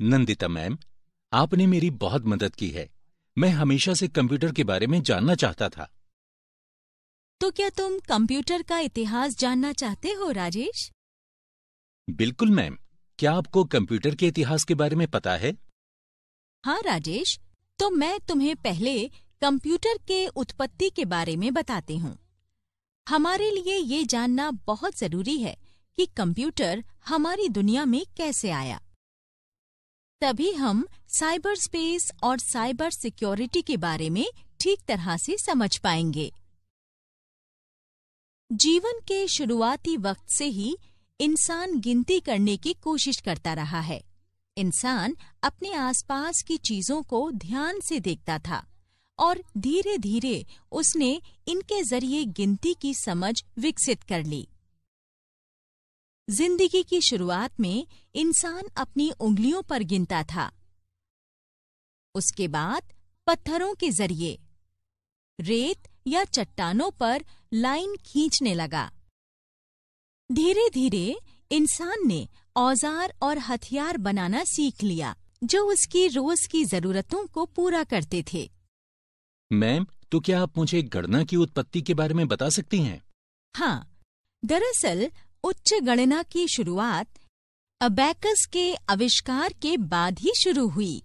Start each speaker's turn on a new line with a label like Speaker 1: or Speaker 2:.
Speaker 1: Nandita ma'am आपने मेरी बहुत मदद की है मैं हमेशा से कंप्यूटर के बारे में जानना चाहता था
Speaker 2: तो क्या तुम कंप्यूटर का इतिहास जानना चाहते हो राजेश
Speaker 1: बिल्कुल मैम क्या आपको कंप्यूटर के इतिहास के बारे में पता है
Speaker 2: हाँ राजेश तो मैं तुम्हें पहले कंप्यूटर के उत्पत्ति के बारे में बताती हूँ हमारे लिए ये जानना बहुत जरूरी है कि कंप्यूटर हमारी दुनिया में कैसे आया तभी हम साइबर स्पेस और साइबर सिक्योरिटी के बारे में ठीक तरह से समझ पाएंगे जीवन के शुरुआती वक्त से ही इंसान गिनती करने की कोशिश करता रहा है इंसान अपने आसपास की चीजों को ध्यान से देखता था और धीरे धीरे उसने इनके जरिए गिनती की समझ विकसित कर ली जिंदगी की शुरुआत में इंसान अपनी उंगलियों पर गिनता था उसके बाद पत्थरों के जरिए रेत या चट्टानों पर लाइन खींचने लगा धीरे धीरे इंसान ने औजार और हथियार बनाना सीख लिया जो उसकी रोज की जरूरतों को पूरा करते थे
Speaker 1: मैम तो क्या आप मुझे गणना की उत्पत्ति के बारे में बता सकती हैं?
Speaker 2: हाँ दरअसल उच्च गणना की शुरुआत अबैकस के आविष्कार के बाद ही शुरू हुई